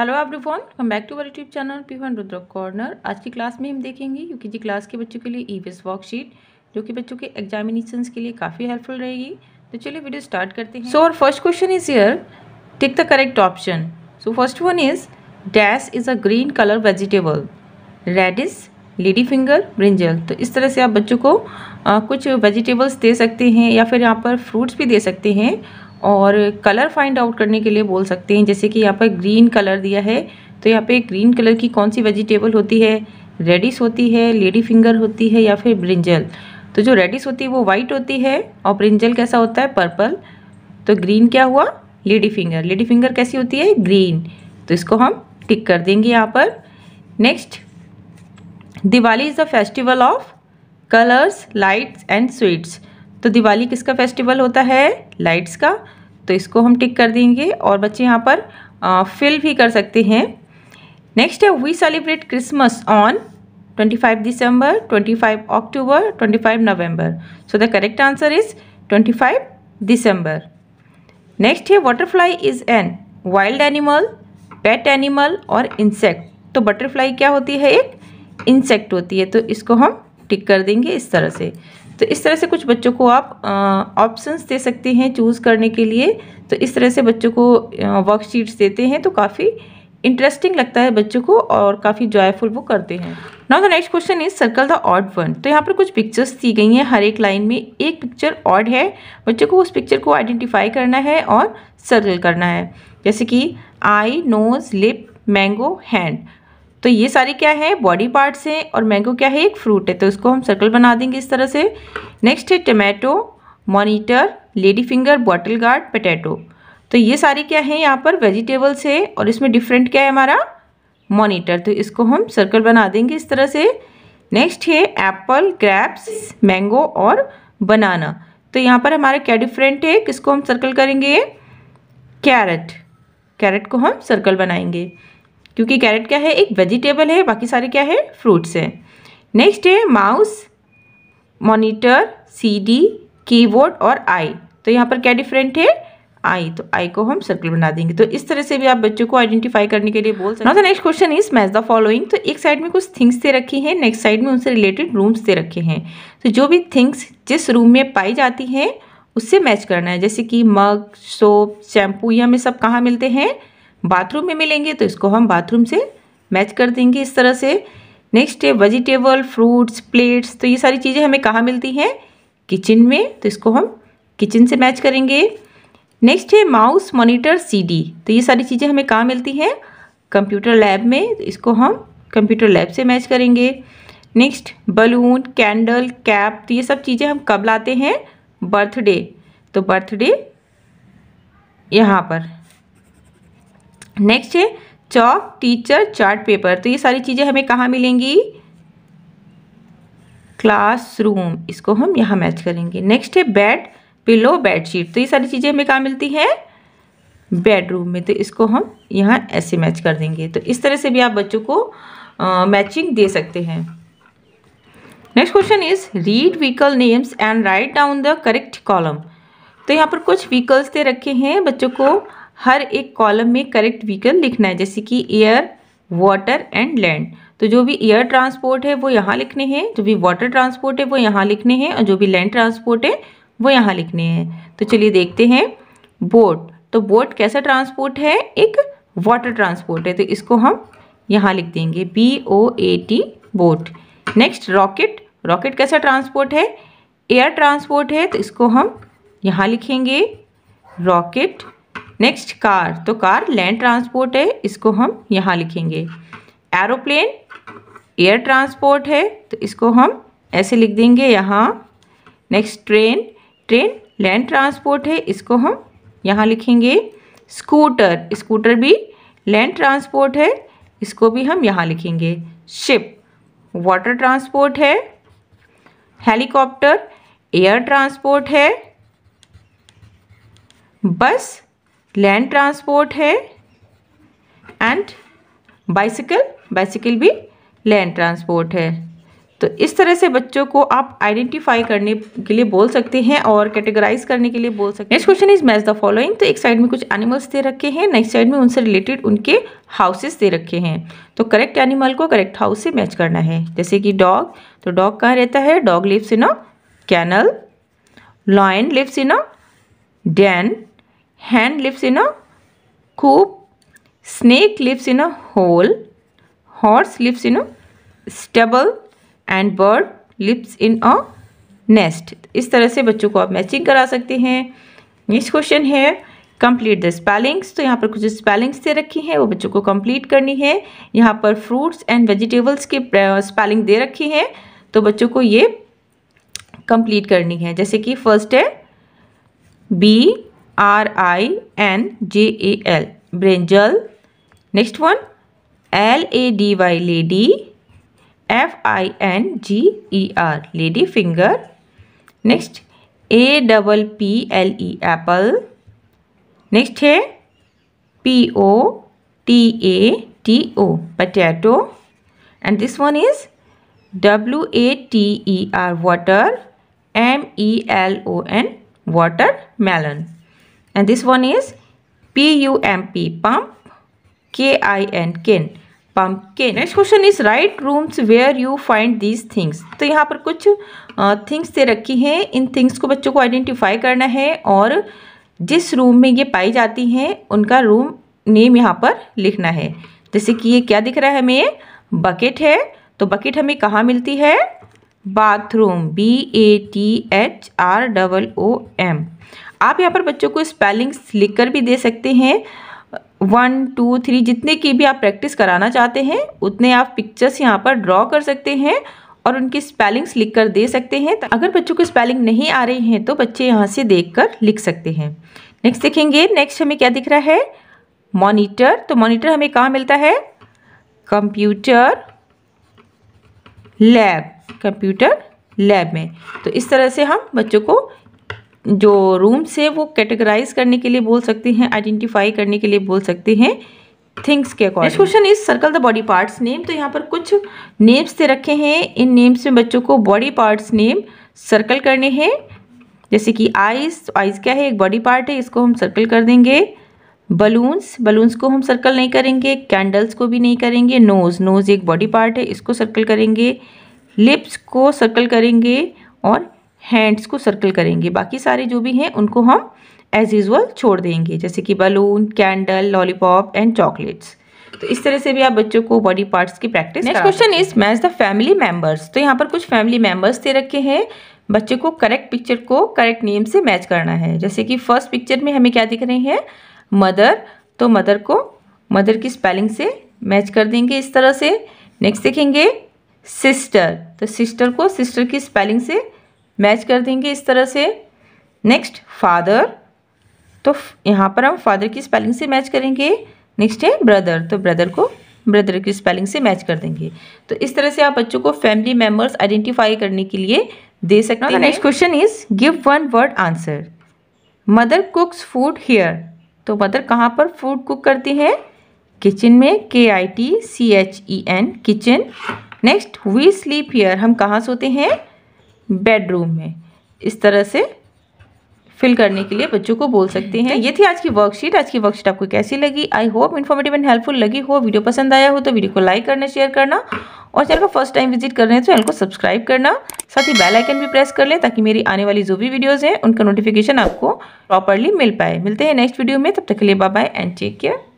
Hello आप everyone come back to our YouTube channel पीवन Rudra corner आज की क्लास में हम देखेंगे यू जी क्लास के बच्चों के लिए ई बेस वर्कशीट जो कि बच्चों के एग्जामिनेशन के लिए काफ़ी हेल्पफुल रहेगी तो चलिए वीडियो स्टार्ट करते हैं सो और first question is year tick the correct option so first one is dash is a green colour vegetable radish lady finger brinjal तो इस तरह से आप बच्चों को आ, कुछ वेजिटेबल्स दे सकते हैं या फिर यहाँ पर फ्रूट्स भी दे सकते हैं और कलर फाइंड आउट करने के लिए बोल सकते हैं जैसे कि यहाँ पर ग्रीन कलर दिया है तो यहाँ पे ग्रीन कलर की कौन सी वेजिटेबल होती है रेडिस होती है लेडी फिंगर होती है या फिर ब्रिंजल तो जो रेडिस होती है वो वाइट होती है और ब्रिंजल कैसा होता है पर्पल तो ग्रीन क्या हुआ लेडी फिंगर लेडी फिंगर कैसी होती है ग्रीन तो इसको हम टिक कर देंगे यहाँ पर next Diwali is the festival of colours lights and sweets तो दिवाली किसका फेस्टिवल होता है लाइट्स का तो इसको हम टिक कर देंगे और बच्चे यहाँ पर फिल भी कर सकते हैं नेक्स्ट है we celebrate Christmas on 25 December 25 October 25 November so the correct answer is 25 December next है butterfly is an wild animal pet animal और इंसेक्ट तो बटरफ्लाई क्या होती है एक इंसेक्ट होती है तो इसको हम टिक कर देंगे इस तरह से तो इस तरह से कुछ बच्चों को आप ऑप्शंस दे सकते हैं चूज़ करने के लिए तो इस तरह से बच्चों को वर्कशीट्स देते हैं तो काफ़ी इंटरेस्टिंग लगता है बच्चों को और काफ़ी जॉयफुल वो करते हैं now the next question is circle the odd one तो यहाँ पर कुछ पिक्चर्स दी गई हैं हर एक लाइन में एक पिक्चर ऑड है बच्चों को उस पिक्चर को आइडेंटिफाई करना है और सर्कल करना है जैसे कि eye nose lip mango hand तो ये सारे क्या है बॉडी पार्ट्स हैं और मैंगो क्या है एक फ्रूट है तो इसको हम सर्कल बना देंगे इस तरह से नेक्स्ट है tomato monitor lady finger bottle gourd potato तो ये सारे क्या हैं यहाँ पर वेजिटेबल्स है और इसमें डिफरेंट क्या है हमारा मोनीटर तो इसको हम सर्कल बना देंगे इस तरह से नेक्स्ट है एप्पल ग्रैप्स मैंगो और बनाना तो यहाँ पर हमारा क्या डिफरेंट है किसको हम सर्कल करेंगे कैरेट कैरेट को हम सर्कल बनाएंगे क्योंकि कैरेट क्या है एक वेजिटेबल है बाकी सारे क्या है फ्रूट्स है नेक्स्ट है माउस मॉनिटर सीडी कीबोर्ड और आई तो यहाँ पर क्या डिफरेंट है आई तो आई को हम सर्कल बना देंगे तो इस तरह से भी आप बच्चों को आइडेंटिफाई करने के लिए बोल सकते हैं next question is match the following तो एक साइड में कुछ थिंग्स दे रखी हैं नेक्स्ट साइड में उनसे रिलेटेड रूम्स दे रखे हैं तो जो भी थिंग्स जिस रूम में पाई जाती हैं उससे मैच करना है जैसे कि मग सोप शैम्पू ये हमें सब कहाँ मिलते हैं बाथरूम में मिलेंगे तो इसको हम बाथरूम से मैच कर देंगे इस तरह से नेक्स्ट है वेजिटेबल फ्रूट्स प्लेट्स तो ये सारी चीज़ें हमें कहाँ मिलती हैं किचन में तो इसको हम किचन से मैच करेंगे नेक्स्ट है माउस मॉनिटर सीडी तो ये सारी चीज़ें हमें कहाँ मिलती हैं कंप्यूटर लैब में तो इसको हम कंप्यूटर लैब से मैच करेंगे नेक्स्ट बलून कैंडल कैप तो ये सब चीज़ें हम कब लाते हैं बर्थडे तो बर्थडे यहाँ पर नेक्स्ट है चौक टीचर चार्ट पेपर तो ये सारी चीज़ें हमें कहाँ मिलेंगी क्लासरूम इसको हम यहाँ मैच करेंगे नेक्स्ट है बेड पिलो बेडशीट तो ये सारी चीज़ें हमें कहाँ मिलती हैं बेडरूम में तो इसको हम यहाँ ऐसे मैच कर देंगे तो इस तरह से भी आप बच्चों को आ, मैचिंग दे सकते हैं next question is read vehicle names and write down the correct column तो यहाँ पर कुछ व्हीकल्स दे रखे हैं बच्चों को हर एक कॉलम में करेक्ट व्हीकल लिखना है जैसे कि एयर वाटर एंड लैंड तो जो भी एयर ट्रांसपोर्ट है वो यहाँ लिखने हैं जो भी वाटर ट्रांसपोर्ट है वो यहाँ लिखने हैं और जो भी लैंड ट्रांसपोर्ट है वो यहाँ लिखने हैं तो चलिए देखते हैं बोट तो बोट कैसा ट्रांसपोर्ट है एक वाटर ट्रांसपोर्ट है तो इसको हम यहाँ लिख देंगे B O A T boat next rocket rocket कैसा ट्रांसपोर्ट है एयर ट्रांसपोर्ट है तो इसको हम यहाँ लिखेंगे रॉकेट नेक्स्ट कार तो कार लैंड ट्रांसपोर्ट है इसको हम यहाँ लिखेंगे एरोप्लेन एयर ट्रांसपोर्ट है तो इसको हम ऐसे लिख देंगे यहाँ next train train land transport है इसको हम यहाँ लिखेंगे स्कूटर स्कूटर भी लैंड ट्रांसपोर्ट है इसको भी हम यहाँ लिखेंगे शिप वाटर ट्रांसपोर्ट है हेलीकॉप्टर एयर ट्रांसपोर्ट है बस लैंड ट्रांसपोर्ट है एंड बाइसिकल बाइसिकल भी लैंड ट्रांसपोर्ट है तो इस तरह से बच्चों को आप आइडेंटिफाई करने के लिए बोल सकते हैं और कैटेगराइज करने के लिए बोल सकते हैं next question is match the following तो एक साइड में कुछ एनिमल्स दे रखे हैं नेक्स्ट साइड में उनसे रिलेटेड उनके हाउसेस दे रखे हैं तो करेक्ट एनिमल को करेक्ट हाउस से मैच करना है जैसे कि डॉग तो डॉग कहाँ रहता है dog lives in a kennel lion lives in a den hand lives in a coop snake lives in a hole horse lives in a stubble and bird lives in a nest इस तरह से बच्चों को आप matching करा सकते हैं next question है कंप्लीट द स्पेलिंग्स तो यहाँ पर कुछ स्पेलिंग्स दे रखी हैं वो बच्चों को कंप्लीट करनी है यहाँ पर फ्रूट्स एंड वेजिटेबल्स के स्पेलिंग दे रखी हैं तो बच्चों को ये कंप्लीट करनी है जैसे कि फर्स्ट है B R I N J A L brinjal. Next one L A D Y lady F I N G E R lady finger. Next A double P L E apple. Next है P O T A T O potato and this one is W A T E R water M E L O N watermelon. and this one is P-U-M-P, pump, K-I-N, kin, pumpkin next question is write rooms where you find these things तो यहाँ पर कुछ things they रखी हैं in things को बच्चों को identify करना है और जिस रूम में ये पाई जाती हैं उनका रूम नेम यहाँ पर लिखना है जैसे कि ये क्या दिख रहा है हमें बकेट है तो बकेट हमें कहाँ मिलती है bathroom B A T H R double O M आप यहाँ पर बच्चों को स्पेलिंग्स लिख कर भी दे सकते हैं वन टू थ्री जितने की भी आप प्रैक्टिस कराना चाहते हैं उतने आप पिक्चर्स यहाँ पर ड्रॉ कर सकते हैं और उनकी स्पेलिंग्स लिख कर दे सकते हैं तो अगर बच्चों को स्पेलिंग नहीं आ रही हैं तो बच्चे यहाँ से देख कर लिख सकते हैं नेक्स्ट देखेंगे नेक्स्ट हमें क्या दिख रहा है मॉनिटर तो मॉनिटर हमें कहाँ मिलता है कंप्यूटर लैब कंप्यूटर लैब में तो इस तरह से हम बच्चों को जो रूम्स है वो कैटेगराइज करने के लिए बोल सकते हैं आइडेंटिफाई करने के लिए बोल सकते हैं थिंग्स के according question is circle the body parts name तो यहाँ पर कुछ नेम्स दे रखे हैं इन नेम्स में बच्चों को बॉडी पार्ट्स नेम सर्कल करने हैं जैसे कि आइस आइस क्या है एक बॉडी पार्ट है इसको हम सर्कल कर देंगे बलून्स बलून्स को हम सर्कल नहीं करेंगे कैंडल्स को भी नहीं करेंगे नोज़ नोज़ एक बॉडी पार्ट है इसको सर्कल करेंगे लिप्स को सर्कल करेंगे और हैंड्स को सर्कल करेंगे बाकी सारे जो भी हैं उनको हम एज यूजल छोड़ देंगे जैसे कि balloon candle lollipop and chocolates तो इस तरह से भी आप बच्चों को बॉडी पार्ट्स की practice next question is match the family members तो यहाँ पर कुछ फैमिली मेम्बर्स दे रखे हैं बच्चे को करेक्ट पिक्चर को करेक्ट नेम से मैच करना है जैसे कि फर्स्ट पिक्चर में हमें क्या दिख रहे हैं मदर तो मदर को मदर की स्पेलिंग से मैच कर देंगे इस तरह से नेक्स्ट देखेंगे सिस्टर तो सिस्टर को सिस्टर की स्पेलिंग से मैच कर देंगे इस तरह से नेक्स्ट फादर तो यहाँ पर हम फादर की स्पेलिंग से मैच करेंगे नेक्स्ट है ब्रदर तो ब्रदर को ब्रदर की स्पेलिंग से मैच कर देंगे तो इस तरह से आप बच्चों को फैमिली मेम्बर्स आइडेंटिफाई करने के लिए दे सकते हैं next question is give one word answer mother cooks food here तो मदर कहाँ पर फूड कुक करती हैं किचन में K I T C H E N kitchen next we sleep here हम कहाँ सोते हैं बेडरूम में इस तरह से फिल करने के लिए बच्चों को बोल सकते हैं ये थी आज की वर्कशीट आज की वर्कशीट आपको कैसी लगी I hope informative and helpful लगी हो वीडियो पसंद आया हो तो वीडियो को लाइक करना शेयर करना और चैनल को फर्स्ट टाइम विजिट कर रहे हैं तो चैनल को सब्सक्राइब करना साथ ही बेल आइकन भी प्रेस कर लें ताकि मेरी आने वाली जो भी वीडियोज़ हैं उनका नोटिफिकेशन आपको प्रॉपरली मिल पाए मिलते हैं नेक्स्ट वीडियो में तब तक के लिए bye bye and take care